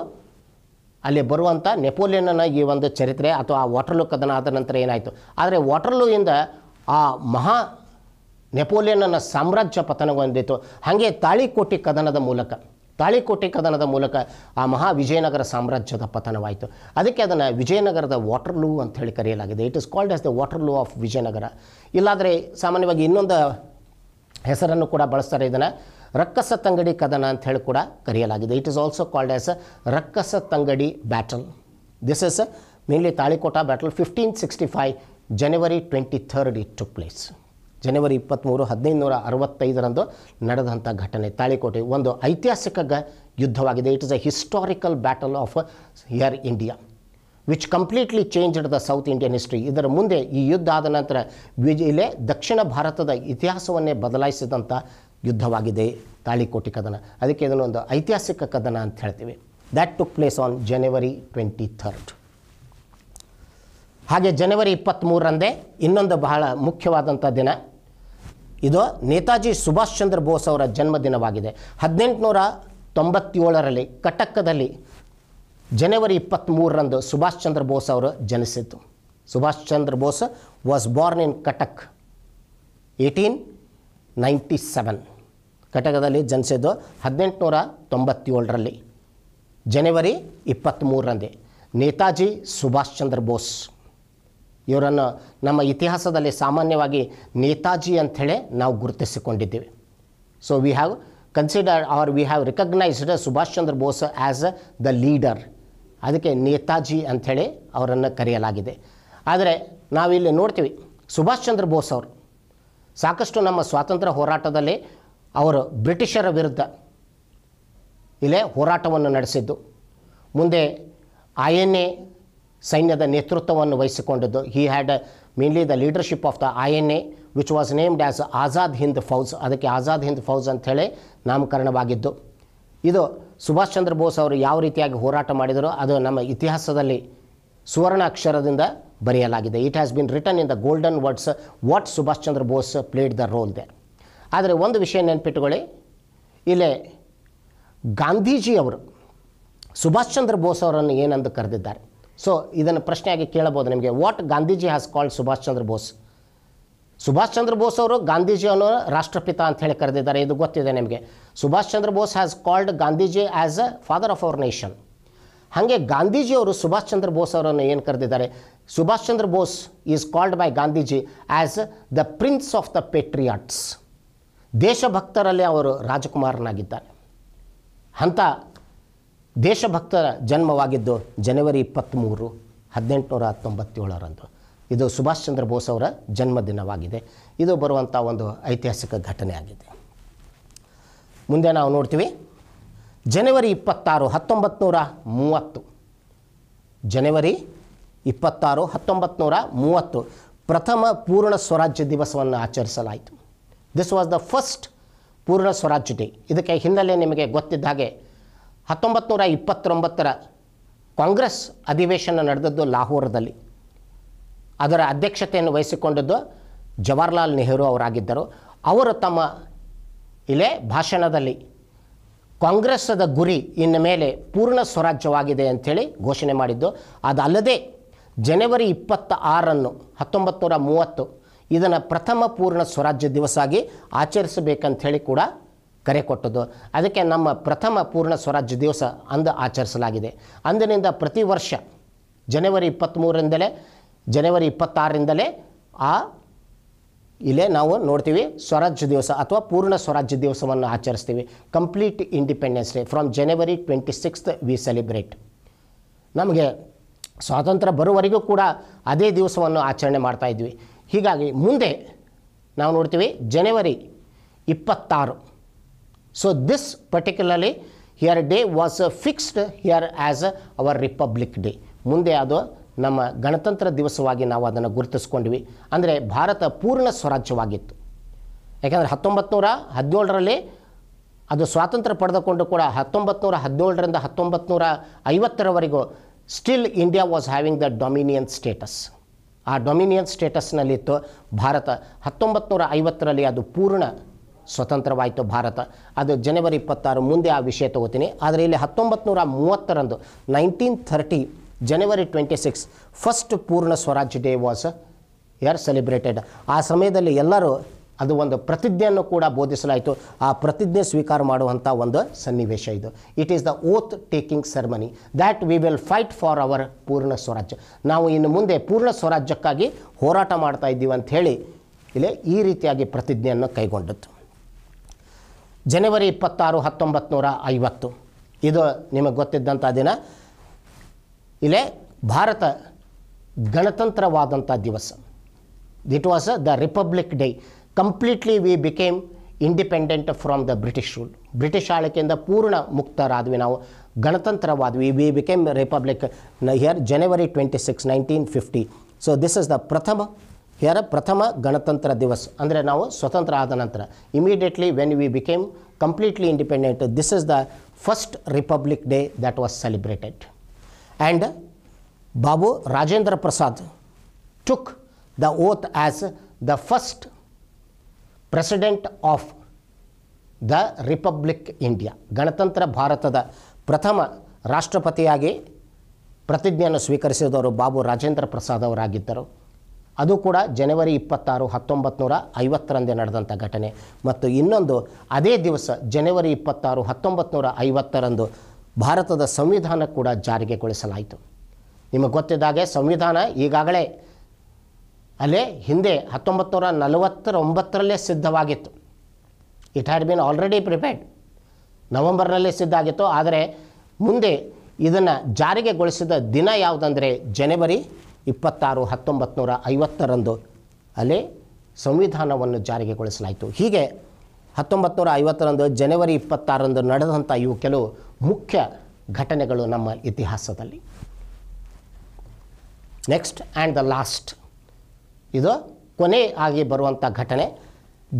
ಅಲ್ಲಿ ಬರುವಂಥ ನೆಪೋಲಿಯನ್ನ ಈ ಒಂದು ಚರಿತ್ರೆ ಅಥವಾ ಆ ವಾಟರ್ಲೂ ಕದನ ಆದ ನಂತರ ಏನಾಯಿತು ಆದರೆ ವಾಟರ್ಲೂಯಿಂದ ಆ ಮಹಾ ನೆಪೋಲಿಯನ್ನ ಸಾಮ್ರಾಜ್ಯ ಪತನಗೊಂಡಿತು ಹಾಗೆ ತಾಳಿಕೋಟಿ ಕದನದ ಮೂಲಕ ತಾಳಿಕೋಟೆ ಕದನದ ಮೂಲಕ ಆ ಮಹಾ ವಿಜಯನಗರ ಸಾಮ್ರಾಜ್ಯದ ಪತನವಾಯಿತು ಅದಕ್ಕೆ ಅದನ್ನು ವಿಜಯನಗರದ ವಾಟರ್ ಲೂ ಅಂತ ಹೇಳಿ ಕರೆಯಲಾಗಿದೆ it is called as the Waterloo of Vijayanagara ಇಲ್ಲಾದರೆ ಸಾಮಾನ್ಯವಾಗಿ ಇನ್ನೊಂದು ಹೆಸರನ್ನು ಕೂಡ ಬಳಸ್ತಾರೆ ಇದನ್ನು ರಕ್ಕಸ ತಂಗಡಿ ಕದನ ಅಂತ ಹೇಳಿ ಕೂಡ ಕರೆಯಲಾಗಿದೆ it is also called as a Rakkasa Tangadi battle this is mainly Talikota battle fifteen sixty five January twenty third it took place ಜನವರಿ ಇಪ್ಪತ್ತ್ಮೂರು ಹದಿನೈದು ನೂರ ಅರವತ್ತೈದರಂದು ನಡೆದಂಥ ಘಟನೆ ತಾಳಿಕೋಟೆ ಒಂದು ಐತಿಹಾಸಿಕ ಗ ಯುದ್ಧವಾಗಿದೆ it is a historical battle of our India which completely changed the South Indian history ಇದರ ಮುಂದೆ ಈ ಯುದ್ಧ ಆದ ನಂತರ ವಿಜಿಲೆ ದಕ್ಷಿಣ ಭಾರತದ ಇತಿಹಾಸವನ್ನೇ ಬದಲಾಯಿಸಿದಂಥ ಯುದ್ಧವಾಗಿದೆ ತಾಳಿಕೋಟೆ ಕದನ ಅದಕ್ಕೆ ಇದನ್ನು ಒಂದು ಐತಿಹಾಸಿಕ ಕದನ ಅಂತ ಹೇಳ್ತೀವಿ that took place on January twenty third ಹಾಗೆ ಜನವರಿ ಇಪ್ಪತ್ತ್ಮೂರರಂದೇ ಇನ್ನೊಂದು ಬಹಳ ಮುಖ್ಯವಾದಂಥ ದಿನ ಇದು ನೇತಾಜಿ ಸುಭಾಷ್ ಚಂದ್ರ ಬೋಸ್ ಅವರ ಜನ್ಮದಿನವಾಗಿದೆ ಹದಿನೆಂಟುನೂರ ತೊಂಬತ್ತೇಳರಲ್ಲಿ ಕಟಕ್ಕದಲ್ಲಿ ಜನವರಿ ಇಪ್ಪತ್ತ್ಮೂರರಂದು ಸುಭಾಷ್ ಚಂದ್ರ ಬೋಸ್ ಅವರು ಜನಿಸಿದ್ದು Subhash Chandra Bose was born in Cuttack eighteen ninety seven ಕಟಕದಲ್ಲಿ ಜನಿಸಿದ್ದು ಹದಿನೆಂಟುನೂರ ತೊಂಬತ್ತೇಳರಲ್ಲಿ ಜನವರಿ ಇಪ್ಪತ್ತ್ಮೂರರಂದೇ ನೇತಾಜಿ ಸುಭಾಷ್ ಚಂದ್ರ ಬೋಸ್ ಇವರನ್ನು ನಮ್ಮ ಇತಿಹಾಸದಲ್ಲಿ ಸಾಮಾನ್ಯವಾಗಿ ನೇತಾಜಿ ಅಂಥೇಳಿ ನಾವು ಗುರುತಿಸಿಕೊಂಡಿದ್ದೀವಿ so we have consider or we have recognised Subhash Chandra Bose as the leader ಅದಕ್ಕೆ ನೇತಾಜಿ ಅಂಥೇಳಿ ಅವರನ್ನು ಕರೆಯಲಾಗಿದೆ ಆದರೆ ನಾವಿಲ್ಲಿ ನೋಡ್ತೀವಿ ಸುಭಾಷ್ ಚಂದ್ರ ಬೋಸ್ ಅವರು ಸಾಕಷ್ಟು ನಮ್ಮ ಸ್ವಾತಂತ್ರ್ಯ ಹೋರಾಟದಲ್ಲಿ ಅವರು ಬ್ರಿಟಿಷರ ವಿರುದ್ಧ ಇಲ್ಲೇ ಹೋರಾಟವನ್ನು ನಡೆಸಿದ್ದು ಮುಂದೆ ಐ ಎನ್ ಎ ಸೈನ್ಯದ ನೇತೃತ್ವವನ್ನು ವಹಿಸಿಕೊಂಡಿದ್ದು he had mainly the leadership of the I N A which was named as Azad Hind Fauj ಅದಕ್ಕೆ ಆಜಾದ್ ಹಿಂದ್ ಫೌಜ್ ಹೇಳಿ ನಾಮಕರಣವಾಗಿದ್ದು ಇದು ಸುಭಾಷ್ ಚಂದ್ರ ಬೋಸ್ ಅವರು ಯಾವ ರೀತಿಯಾಗಿ ಹೋರಾಟ ಮಾಡಿದರೋ ಅದು ನಮ್ಮ ಇತಿಹಾಸದಲ್ಲಿ ಸುವರ್ಣ ಅಕ್ಷರದಿಂದ ಬರೆಯಲಾಗಿದೆ it has been written in the golden words what Subhash Chandra Bose played the role ದೆ ಆದರೆ ಒಂದು ವಿಷಯ ನೆನಪಿಟ್ಟುಕೊಳ್ಳಿ ಇಲ್ಲೇ ಗಾಂಧೀಜಿಯವರು ಸುಭಾಷ್ ಚಂದ್ರ ಬೋಸ್ ಅವರನ್ನು ಏನಂದು ಕರೆದಿದ್ದಾರೆ ಸೊ ಇದನ್ನು ಪ್ರಶ್ನೆಯಾಗಿ ಕೇಳಬಹುದು ನಿಮಗೆ what Gandhiji has called Subhash Chandra Bose Subhash Chandra Bose ಅವರು ಗಾಂಧೀಜಿಯನ್ನು ರಾಷ್ಟ್ರಪಿತ ಅಂತ ಹೇಳಿ ಕರೆದಿದ್ದಾರೆ ಇದು ಗೊತ್ತಿದೆ ನಿಮಗೆ Subhash Chandra Bose has called Gandhiji as a father of our nation ಹಾಗೆ ಗಾಂಧೀಜಿಯವರು ಸುಭಾಷ್ ಚಂದ್ರ ಬೋಸ್ ಅವರನ್ನು ಏನು ಕರೆದಿದ್ದಾರೆ Subhash Chandra Bose is called by Gandhiji as the prince of the patriots ದೇಶಭಕ್ತರಲ್ಲಿ ಅವರು ರಾಜಕುಮಾರನಾಗಿದ್ದಾರೆ ಅಂಥ ದೇಶಭಕ್ತರ ಜನ್ಮವಾಗಿದ್ದು ಜನವರಿ ಇಪ್ಪತ್ತ್ಮೂರು ಹದಿನೆಂಟುನೂರ ಹತ್ತೊಂಬತ್ತೇಳರಂದು ಇದು ಸುಭಾಷ್ ಚಂದ್ರ ಬೋಸ್ ಅವರ ಜನ್ಮದಿನವಾಗಿದೆ ಇದು ಬರುವಂಥ ಒಂದು ಐತಿಹಾಸಿಕ ಘಟನೆಯಾಗಿದೆ ಮುಂದೆ ನಾವು ನೋಡ್ತೀವಿ ಜನವರಿ ಇಪ್ಪತ್ತಾರು ಹತ್ತೊಂಬತ್ತು ನೂರ ಮೂವತ್ತು ಜನವರಿ ಇಪ್ಪತ್ತಾರು ಹತ್ತೊಂಬತ್ತು ನೂರ ಮೂವತ್ತು ಪ್ರಥಮ ಪೂರ್ಣ ಸ್ವರಾಜ್ಯ ದಿವಸವನ್ನು ಆಚರಿಸಲಾಯಿತು ದಿಸ್ ವಾಸ್ ದ ಫಸ್ಟ್ ಪೂರ್ಣ ಸ್ವರಾಜ್ಯ ಡೇ ಇದಕ್ಕೆ ಹಿನ್ನೆಲೆ ನಿಮಗೆ ಗೊತ್ತಿದ್ದ ಹಾಗೆ ಹತ್ತೊಂಬತ್ತು ನೂರ ಇಪ್ಪತ್ತೊಂಬತ್ತರ ಕಾಂಗ್ರೆಸ್ ಅಧಿವೇಶನ ನಡೆದದ್ದು ಲಾಹೋರದಲ್ಲಿ ಅದರ ಅಧ್ಯಕ್ಷತೆಯನ್ನು ವಹಿಸಿಕೊಂಡದ್ದು ಜವಾಹರ್ಲಾಲ್ ನೆಹರು ಅವರಾಗಿದ್ದರು ಅವರು ತಮ್ಮ ಇಲ್ಲೇ ಭಾಷಣದಲ್ಲಿ ಕಾಂಗ್ರೆಸ್ಸದ ಗುರಿ ಇನ್ನು ಮೇಲೆ ಪೂರ್ಣ ಸ್ವರಾಜ್ಯವಾಗಿದೆ ಅಂಥೇಳಿ ಘೋಷಣೆ ಮಾಡಿದ್ದು ಅದಲ್ಲದೆ ಜನವರಿ ಇಪ್ಪತ್ತ ಆರನ್ನು ಹತ್ತೊಂಬತ್ತು ನೂರ ಮೂವತ್ತು ಇದನ್ನು ಪ್ರಥಮ ಪೂರ್ಣ ಸ್ವರಾಜ್ಯ ದಿವಸ ಆಗಿ ಆಚರಿಸಬೇಕಂಥೇಳಿ ಕೂಡ ಕರೆ ಕೊಟ್ಟದ್ದು ಅದಕ್ಕೆ ನಮ್ಮ ಪ್ರಥಮ ಪೂರ್ಣ ಸ್ವರಾಜ್ಯ ದಿವಸ ಅಂದು ಆಚರಿಸಲಾಗಿದೆ ಅಂದಿನಿಂದ ಪ್ರತಿ ವರ್ಷ ಜನವರಿ ಇಪ್ಪತ್ತ್ಮೂರರಿಂದಲೇ ಜನವರಿ ಇಪ್ಪತ್ತಾರರಿಂದಲೇ ಆ ಇಲ್ಲೇ ನಾವು ನೋಡ್ತೀವಿ ಸ್ವರಾಜ್ಯ ದಿವಸ ಅಥವಾ ಪೂರ್ಣ ಸ್ವರಾಜ್ಯ ದಿವಸವನ್ನು ಆಚರಿಸ್ತೀವಿ complete independence day from January twenty sixth we celebrate ನಮಗೆ ಸ್ವಾತಂತ್ರ್ಯ ಬರುವವರೆಗೂ ಕೂಡ ಅದೇ ದಿವಸವನ್ನು ಆಚರಣೆ ಮಾಡ್ತಾಯಿದ್ವಿ ಹೀಗಾಗಿ ಮುಂದೆ ನಾವು ನೋಡ್ತೀವಿ ಜನವರಿ ಇಪ್ಪತ್ತಾರು So this particularly here day was fixed here as our Republic Day. ಮುಂದೆ ಅದು ನಮ್ಮ ಗಣತಂತ್ರ ದಿವಸವಾಗಿ ನಾವು ಅದನ್ನು ಗುರುತಿಸ್ಕೊಂಡ್ವಿ ಅಂದರೆ ಭಾರತ ಪೂರ್ಣ ಸ್ವರಾಜ್ಯವಾಗಿತ್ತು ಯಾಕೆಂದರೆ ಹತ್ತೊಂಬತ್ತು ನೂರ ಹದಿನೇಳರಲ್ಲಿ ಅದು ಸ್ವಾತಂತ್ರ್ಯ ಪಡೆದುಕೊಂಡು ಕೂಡ ಹತ್ತೊಂಬತ್ತು ನೂರ ಹದಿನೇಳರಿಂದ ಹತ್ತೊಂಬತ್ತು ನೂರ ಐವತ್ತರವರೆಗೂ still India was having the dominion status ಆ ಡೊಮಿನಿಯನ್ ಸ್ಟೇಟಸ್ನಲ್ಲಿತ್ತು ಭಾರತ ಹತ್ತೊಂಬತ್ತು ನೂರ ಐವತ್ತರಲ್ಲಿ ಅದು ಪೂರ್ಣ ಸ್ವತಂತ್ರವಾಯಿತು ಭಾರತ ಅದು ಜನವರಿ ಇಪ್ಪತ್ತಾರು ಮುಂದೆ ಆ ವಿಷಯ ತಗೋತೀನಿ ಆದರೆ ಇಲ್ಲಿ ಹತ್ತೊಂಬತ್ತು ನೂರ ಮೂವತ್ತರಂದು nineteen thirty January twenty six first Purna Swaraj day was year celebrated ಆ ಸಮಯದಲ್ಲಿ ಎಲ್ಲರೂ ಅದು ಒಂದು ಪ್ರತಿಜ್ಞೆಯನ್ನು ಕೂಡ ಬೋಧಿಸಲಾಯಿತು ಆ ಪ್ರತಿಜ್ಞೆ ಸ್ವೀಕಾರ ಮಾಡುವಂಥ ಒಂದು ಸನ್ನಿವೇಶ ಇದು it is the oath taking ceremony that we will fight for our Purna Swarajya ನಾವು ಇನ್ನು ಮುಂದೆ ಪೂರ್ಣ ಸ್ವರಾಜ್ಯಕ್ಕಾಗಿ ಹೋರಾಟ ಮಾಡ್ತಾ ಇದ್ದೀವಿ ಅಂತ ಹೇಳಿ ಇಲ್ಲಿ ಈ ರೀತಿಯಾಗಿ ಪ್ರತಿಜ್ಞೆಯನ್ನು ಕೈಗೊಂಡಿತು ಜನವರಿ ಇಪ್ಪತ್ತಾರು ಹತ್ತೊಂಬತ್ತು ನೂರ ಐವತ್ತು ಇದು ನಿಮಗೆ ಗೊತ್ತಿದ್ದಂಥ ದಿನ ಇಲ್ಲೇ ಭಾರತ ಗಣತಂತ್ರವಾದಂಥ ದಿವಸ that was the republic day completely we became independent from the British rule British ಆಳ್ಕೆಯಿಂದ ಪೂರ್ಣ ಮುಕ್ತರಾದ್ವಿ ನಾವು ಗಣತಂತ್ರವಾದ್ವಿ we became republic here January twenty six nineteen fifty so this is the ಪ್ರಥಮ ಹಿಯರ್ ಪ್ರಥಮ ಗಣತಂತ್ರ ದಿವಸ್ ಅಂದರೆ ನಾವು ಸ್ವತಂತ್ರ ಆದ ನಂತರ immediately when we became completely independent this is the first republic day that was celebrated and Babu Rajendra Prasad took the oath as the first president of the republic India ಗಣತಂತ್ರ ಭಾರತದ ಪ್ರಥಮ ರಾಷ್ಟ್ರಪತಿಯಾಗಿ ಪ್ರತಿಜ್ಞೆಯನ್ನು ಸ್ವೀಕರಿಸಿದವರು ಬಾಬು ರಾಜೇಂದ್ರ ಪ್ರಸಾದ್ ಅವರಾಗಿದ್ದರು ಅದು ಕೂಡ ಜನವರಿ ಇಪ್ಪತ್ತಾರು ಹತ್ತೊಂಬತ್ತು ನೂರ ಐವತ್ತರಂದೇ ನಡೆದಂಥ ಘಟನೆ ಮತ್ತು ಇನ್ನೊಂದು ಅದೇ ದಿವಸ ಜನವರಿ ಇಪ್ಪತ್ತಾರು ಹತ್ತೊಂಬತ್ತು ನೂರ ಐವತ್ತರಂದು ಭಾರತದ ಸಂವಿಧಾನ ಕೂಡ ಜಾರಿಗೆಗೊಳಿಸಲಾಯಿತು ನಿಮಗೆ ಗೊತ್ತಿದ್ದಾಗೆ ಸಂವಿಧಾನ ಈಗಾಗಲೇ ಅಲ್ಲೇ ಹಿಂದೆ ಹತ್ತೊಂಬತ್ತು ನೂರ ನಲವತ್ತರ ಸಿದ್ಧವಾಗಿತ್ತು it had been already prepared ನವೆಂಬರ್ನಲ್ಲೇ ಸಿದ್ಧ ಆಗಿತ್ತು ಆದರೆ ಮುಂದೆ ಇದನ್ನು ಜಾರಿಗೆಗೊಳಿಸಿದ ದಿನ ಯಾವುದಂದರೆ ಜನವರಿ ಇಪ್ಪತ್ತಾರು ಹತ್ತೊಂಬತ್ತು ನೂರ ಐವತ್ತರಂದು ಅಲ್ಲಿ ಸಂವಿಧಾನವನ್ನು ಜಾರಿಗೆಗೊಳಿಸಲಾಯಿತು ಹೀಗೆ ಹತ್ತೊಂಬತ್ತು ನೂರ ಐವತ್ತರಂದು ಜನವರಿ ಇಪ್ಪತ್ತಾರರಂದು ನಡೆದಂಥ ಇವು ಕೆಲವು ಮುಖ್ಯ ಘಟನೆಗಳು ನಮ್ಮ ಇತಿಹಾಸದಲ್ಲಿ ನೆಕ್ಸ್ಟ್ ಆ್ಯಂಡ್ ದ ಲಾಸ್ಟ್ ಇದು ಕೊನೆ ಆಗಿ ಬರುವಂಥ ಘಟನೆ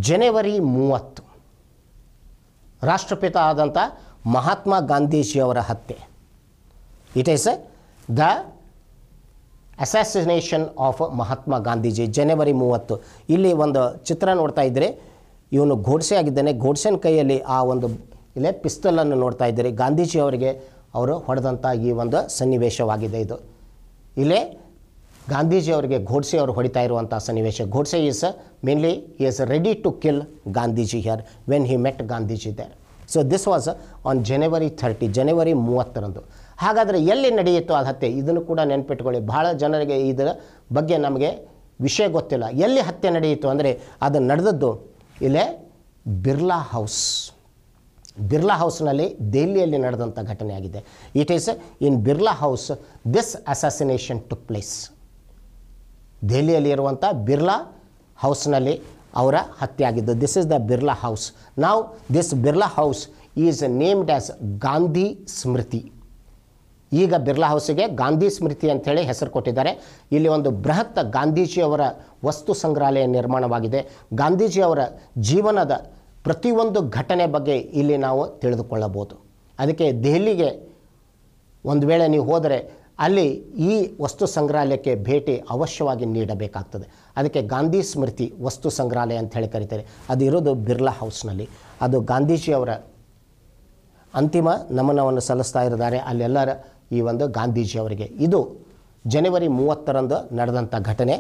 ಜನವರಿ ಮೂವತ್ತು ರಾಷ್ಟ್ರಪಿತ ಆದಂಥ ಮಹಾತ್ಮ ಗಾಂಧೀಜಿಯವರ ಹತ್ಯೆ it is the assassination of Mahatma Gandhiji ಜನವರಿ ಮೂವತ್ತು ಇಲ್ಲಿ ಒಂದು ಚಿತ್ರ ನೋಡ್ತಾ ಇದ್ದರೆ ಇವನು ಘೋಡ್ಸೆ ಆಗಿದ್ದಾನೆ ಘೋಡ್ಸೆನ ಕೈಯಲ್ಲಿ ಆ ಒಂದು ಇಲ್ಲೇ ಪಿಸ್ತಲನ್ನು ನೋಡ್ತಾ ಇದ್ದೀರಿ ಗಾಂಧೀಜಿ ಅವರಿಗೆ ಅವರು ಹೊಡೆದಂಥ ಈ ಒಂದು ಸನ್ನಿವೇಶವಾಗಿದೆ ಇದು ಇಲ್ಲೇ ಗಾಂಧೀಜಿ ಅವರಿಗೆ ಘೋಡ್ಸೆ ಅವರು ಹೊಡಿತಾ ಇರುವಂಥ ಸನ್ನಿವೇಶ Godse is mainly he is ready to kill Gandhiji here when he met Gandhiji there so this was on January thirty ಜನವರಿ ಮೂವತ್ತರಂದು ಹಾಗಾದರೆ ಎಲ್ಲಿ ನಡೆಯಿತು ಆ ಹತ್ಯೆ ಇದನ್ನು ಕೂಡ ನೆನಪಿಟ್ಕೊಳ್ಳಿ ಬಹಳ ಜನರಿಗೆ ಇದರ ಬಗ್ಗೆ ನಮಗೆ ವಿಷಯ ಗೊತ್ತಿಲ್ಲ ಎಲ್ಲಿ ಹತ್ಯೆ ನಡೆಯಿತು ಅಂದರೆ ಅದು ನಡೆದದ್ದು ಇಲ್ಲೇ ಬಿರ್ಲಾ ಹೌಸ್ ಬಿರ್ಲಾ ಹೌಸ್ನಲ್ಲಿ ದೆಹಲಿಯಲ್ಲಿ ನಡೆದಂಥ ಘಟನೆಯಾಗಿದೆ it is in Birla house this assassination took place ದೆಹಲಿಯಲ್ಲಿ ಇರುವಂಥ ಬಿರ್ಲಾ ಹೌಸ್ನಲ್ಲಿ ಅವರ ಹತ್ಯೆ ಆಗಿದ್ದು this is the Birla house ನಾವು this Birla house is named as Gandhi Smriti ಈಗ ಬಿರ್ಲಾ ಹೌಸಿಗೆ ಗಾಂಧಿ ಸ್ಮೃತಿ ಅಂಥೇಳಿ ಹೆಸರು ಕೊಟ್ಟಿದ್ದಾರೆ ಇಲ್ಲಿ ಒಂದು ಬೃಹತ್ ಗಾಂಧೀಜಿಯವರ ವಸ್ತು ಸಂಗ್ರಹಾಲಯ ನಿರ್ಮಾಣವಾಗಿದೆ ಗಾಂಧೀಜಿಯವರ ಜೀವನದ ಪ್ರತಿಯೊಂದು ಘಟನೆ ಬಗ್ಗೆ ಇಲ್ಲಿ ನಾವು ತಿಳಿದುಕೊಳ್ಳಬಹುದು ಅದಕ್ಕೆ ದೆಹಲಿಗೆ ಒಂದು ವೇಳೆ ನೀವು ಹೋದರೆ ಅಲ್ಲಿ ಈ ವಸ್ತು ಸಂಗ್ರಹಾಲಯಕ್ಕೆ ಭೇಟಿ ಅವಶ್ಯವಾಗಿ ನೀಡಬೇಕಾಗ್ತದೆ ಅದಕ್ಕೆ ಗಾಂಧಿ ಸ್ಮೃತಿ ವಸ್ತು ಸಂಗ್ರಹಾಲಯ ಅಂತ ಹೇಳಿ ಕರಿತಾರೆ ಅದು ಇರೋದು ಬಿರ್ಲಾ ಹೌಸ್ನಲ್ಲಿ ಅದು ಗಾಂಧೀಜಿಯವರ ಅಂತಿಮ ನಮನವನ್ನು ಸಲ್ಲಿಸ್ತಾ ಇರ್ತಾರೆ ಅಲ್ಲೆಲ್ಲರ ಈ ಒಂದು ಗಾಂಧೀಜಿಯವರಿಗೆ ಇದು ಜನವರಿ ಮೂವತ್ತರಂದು ನಡೆದಂಥ ಘಟನೆ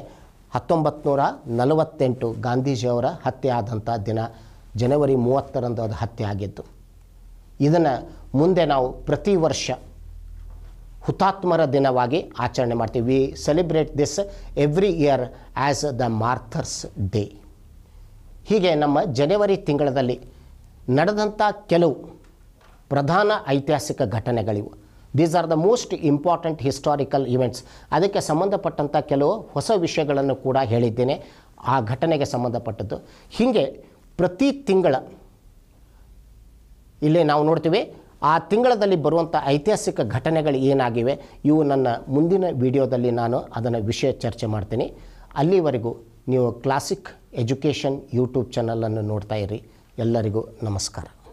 ಹತ್ತೊಂಬತ್ತು ನೂರ ನಲವತ್ತೆಂಟು ಗಾಂಧೀಜಿಯವರ ಹತ್ಯೆ ಆದಂಥ ದಿನ ಜನವರಿ ಮೂವತ್ತರಂದು ಅದು ಹತ್ಯೆ ಆಗಿದ್ದು ಇದನ್ನು ಮುಂದೆ ನಾವು ಪ್ರತಿ ವರ್ಷ ಹುತಾತ್ಮರ ದಿನವಾಗಿ ಆಚರಣೆ ಮಾಡ್ತೀವಿ we celebrate this every year as the martyrs day ಹೀಗೆ ನಮ್ಮ ಜನವರಿ ತಿಂಗಳಲ್ಲಿ ನಡೆದಂಥ ಕೆಲವು ಪ್ರಧಾನ ಐತಿಹಾಸಿಕ ಘಟನೆಗಳಿವು these are the most important historical events ಅದಕ್ಕೆ ಸಂಬಂಧಪಟ್ಟಂಥ ಕೆಲವು ಹೊಸ ವಿಷಯಗಳನ್ನು ಕೂಡ ಹೇಳಿದ್ದೇನೆ ಆ ಘಟನೆಗೆ ಸಂಬಂಧಪಟ್ಟದ್ದು ಹೀಗೆ ಪ್ರತಿ ತಿಂಗಳ ಇಲ್ಲಿ ನಾವು ನೋಡ್ತೀವಿ ಆ ತಿಂಗಳಲ್ಲಿ ಬರುವಂಥ ಐತಿಹಾಸಿಕ ಘಟನೆಗಳು ಏನಾಗಿವೆ ಇವು ನನ್ನ ಮುಂದಿನ ವಿಡಿಯೋದಲ್ಲಿ ನಾನು ಅದನ್ನು ವಿಷಯ ಚರ್ಚೆ ಮಾಡ್ತೀನಿ ಅಲ್ಲಿವರೆಗೂ ನೀವು ಕ್ಲಾಸಿಕ್ ಎಜುಕೇಷನ್ ಯೂಟ್ಯೂಬ್ ಚಾನಲನ್ನು ನೋಡ್ತಾ ಇರಿ ಎಲ್ಲರಿಗೂ ನಮಸ್ಕಾರ